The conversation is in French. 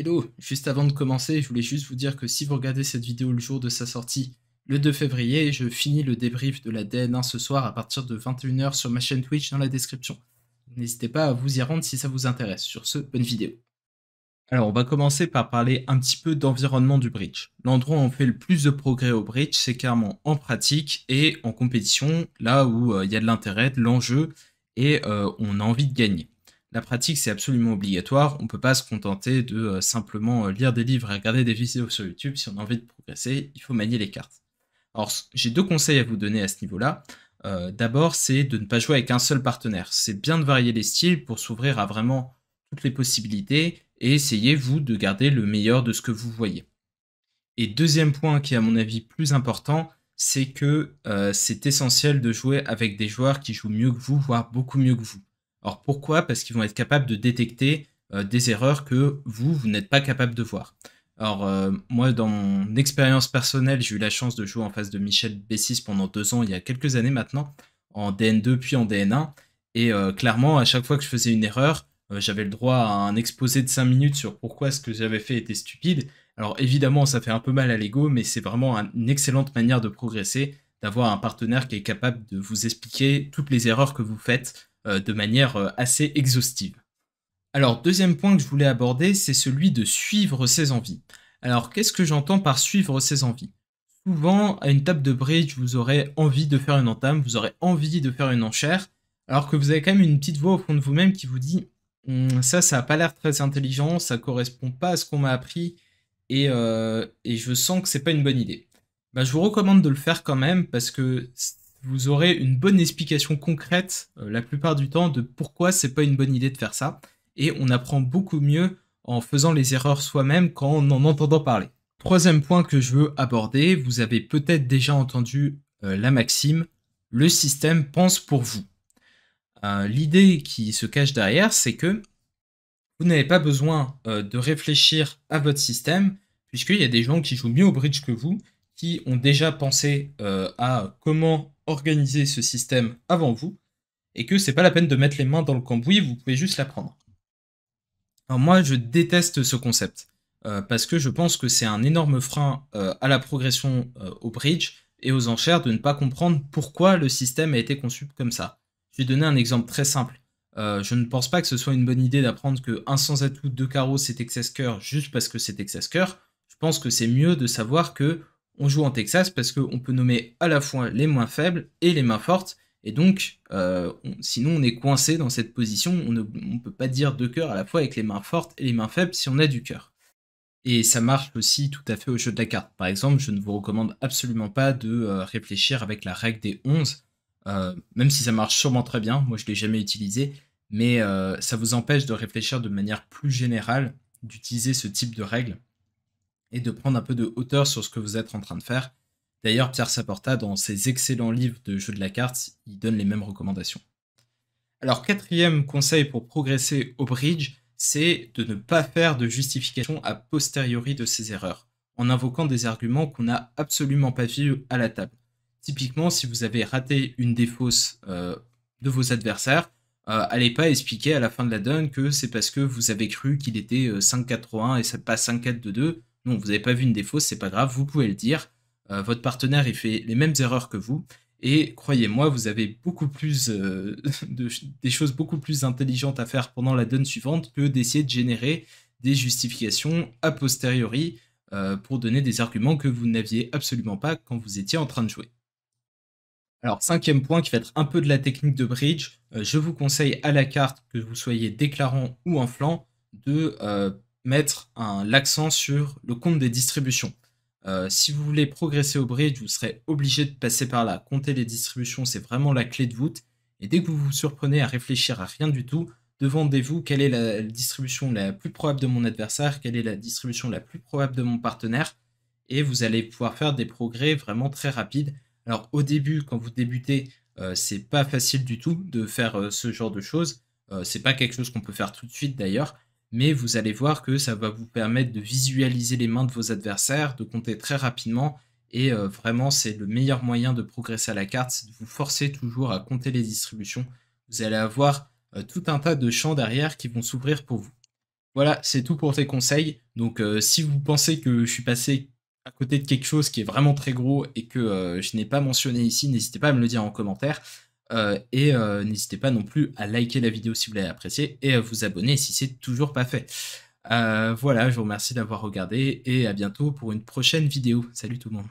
Hello, juste avant de commencer, je voulais juste vous dire que si vous regardez cette vidéo le jour de sa sortie, le 2 février, je finis le débrief de la DN1 ce soir à partir de 21h sur ma chaîne Twitch dans la description. N'hésitez pas à vous y rendre si ça vous intéresse. Sur ce, bonne vidéo. Alors on va commencer par parler un petit peu d'environnement du bridge. L'endroit où on fait le plus de progrès au bridge, c'est clairement en pratique et en compétition, là où euh, il y a de l'intérêt, de l'enjeu et euh, on a envie de gagner la pratique, c'est absolument obligatoire. On ne peut pas se contenter de euh, simplement euh, lire des livres et regarder des vidéos sur YouTube. Si on a envie de progresser, il faut manier les cartes. Alors, j'ai deux conseils à vous donner à ce niveau-là. Euh, d'abord, c'est de ne pas jouer avec un seul partenaire. C'est bien de varier les styles pour s'ouvrir à vraiment toutes les possibilités et essayez, vous, de garder le meilleur de ce que vous voyez. Et deuxième point qui est à mon avis plus important, c'est que c'est essentiel de jouer avec des joueurs qui jouent mieux que vous, voire beaucoup mieux que vous. Alors pourquoi Parce qu'ils vont être capables de détecter euh, des erreurs que vous, vous n'êtes pas capable de voir. Alors euh, moi, dans mon expérience personnelle, j'ai eu la chance de jouer en face de Michel B6 pendant deux ans, il y a quelques années maintenant, en DN2 puis en DN1. Et euh, clairement, à chaque fois que je faisais une erreur, j'avais le droit à un exposé de 5 minutes sur pourquoi ce que j'avais fait était stupide. Alors évidemment, ça fait un peu mal à l'ego, mais c'est vraiment une excellente manière de progresser, d'avoir un partenaire qui est capable de vous expliquer toutes les erreurs que vous faites euh, de manière euh, assez exhaustive. Alors, deuxième point que je voulais aborder, c'est celui de suivre ses envies. Alors, qu'est-ce que j'entends par suivre ses envies Souvent, à une table de bridge, vous aurez envie de faire une entame, vous aurez envie de faire une enchère, alors que vous avez quand même une petite voix au fond de vous-même qui vous dit «Hum, ça, ça n'a pas l'air très intelligent, ça correspond pas à ce qu'on m'a appris, et, euh, je sens que c'est pas une bonne idée. Bah, je vous recommande de le faire quand même parce que vous aurez une bonne explication concrète euh, la plupart du temps de pourquoi c'est pas une bonne idée de faire ça. Et on apprend beaucoup mieux en faisant les erreurs soi-même qu'en en entendant parler. Troisième point que je veux aborder, vous avez peut-être déjà entendu euh, la maxime le système pense pour vous. Euh, l'idée qui se cache derrière, c'est que vous n'avez pas besoin de réfléchir à votre système, puisqu'il y a des gens qui jouent mieux au bridge que vous, qui ont déjà pensé euh, à comment organiser ce système avant vous, et que c'est pas la peine de mettre les mains dans le cambouis, vous pouvez juste l'apprendre. Alors moi, je déteste ce concept, euh, parce que je pense que c'est un énorme frein euh, à la progression au bridge et aux enchères de ne pas comprendre pourquoi le système a été conçu comme ça. Je vais donner un exemple très simple. je ne pense pas que ce soit une bonne idée d'apprendre que un sans atout, 2 carreaux, c'est excess cœur juste parce que c'est excess cœur. Je pense que c'est mieux de savoir que on joue en Texas parce qu'on peut nommer à la fois les moins faibles et les mains fortes. Et donc, euh, sinon, on est coincé dans cette position. On ne peut pas dire deux cœurs à la fois avec les mains fortes et les mains faibles si on a du cœur. Et ça marche aussi tout à fait au jeu de la carte. Par exemple, je ne vous recommande absolument pas de euh, réfléchir avec la règle des 11, euh, même si ça marche sûrement très bien. Moi, je ne l'ai jamais utilisé, mais ça vous empêche de réfléchir de manière plus générale, d'utiliser ce type de règle et de prendre un peu de hauteur sur ce que vous êtes en train de faire. D'ailleurs, Pierre Saporta, dans ses excellents livres de jeux de la carte, il donne les mêmes recommandations. Alors, quatrième conseil pour progresser au bridge, c'est de ne pas faire de justification a posteriori de ses erreurs, en invoquant des arguments qu'on n'a absolument pas vu à la table. Typiquement, si vous avez raté une des fausses euh, de vos adversaires, euh, allez pas expliquer à la fin de la donne que c'est parce que vous avez cru qu'il était 5-4-3-1 euh, et pas 5-4-2-2, non, vous n'avez pas vu une défaut, c'est pas grave, vous pouvez le dire. Euh, votre partenaire, il fait les mêmes erreurs que vous. Et croyez-moi, vous avez beaucoup plus euh, de, des choses beaucoup plus intelligentes à faire pendant la donne suivante que d'essayer de générer des justifications a posteriori euh, pour donner des arguments que vous n'aviez absolument pas quand vous étiez en train de jouer. Alors, cinquième point qui va être un peu de la technique de bridge, je vous conseille à la carte que vous soyez déclarant ou en flanc, de mettre l'accent sur le compte des distributions. Euh, si vous voulez progresser au bridge, vous serez obligé de passer par là. Compter les distributions, c'est vraiment la clé de voûte. Et dès que vous vous surprenez à réfléchir à rien du tout, demandez-vous quelle est la distribution la plus probable de mon adversaire, quelle est la distribution la plus probable de mon partenaire, et vous allez pouvoir faire des progrès vraiment très rapides. Alors au début, quand vous débutez, euh, c'est pas facile du tout de faire euh, ce genre de choses. c'est pas quelque chose qu'on peut faire tout de suite d'ailleurs mais vous allez voir que ça va vous permettre de visualiser les mains de vos adversaires, de compter très rapidement, et euh, vraiment c'est le meilleur moyen de progresser à la carte, c'est de vous forcer toujours à compter les distributions. Vous allez avoir euh, tout un tas de champs derrière qui vont s'ouvrir pour vous. Voilà, c'est tout pour tes conseils. Donc euh, si vous pensez que je suis passé à côté de quelque chose qui est vraiment très gros et que je n'ai pas mentionné ici, n'hésitez pas à me le dire en commentaire. Euh, et euh, n'hésitez pas non plus à liker la vidéo si vous l'avez appréciée et à vous abonner si c'est toujours pas fait. Euh, voilà, je vous remercie d'avoir regardé et à bientôt pour une prochaine vidéo. Salut tout le monde.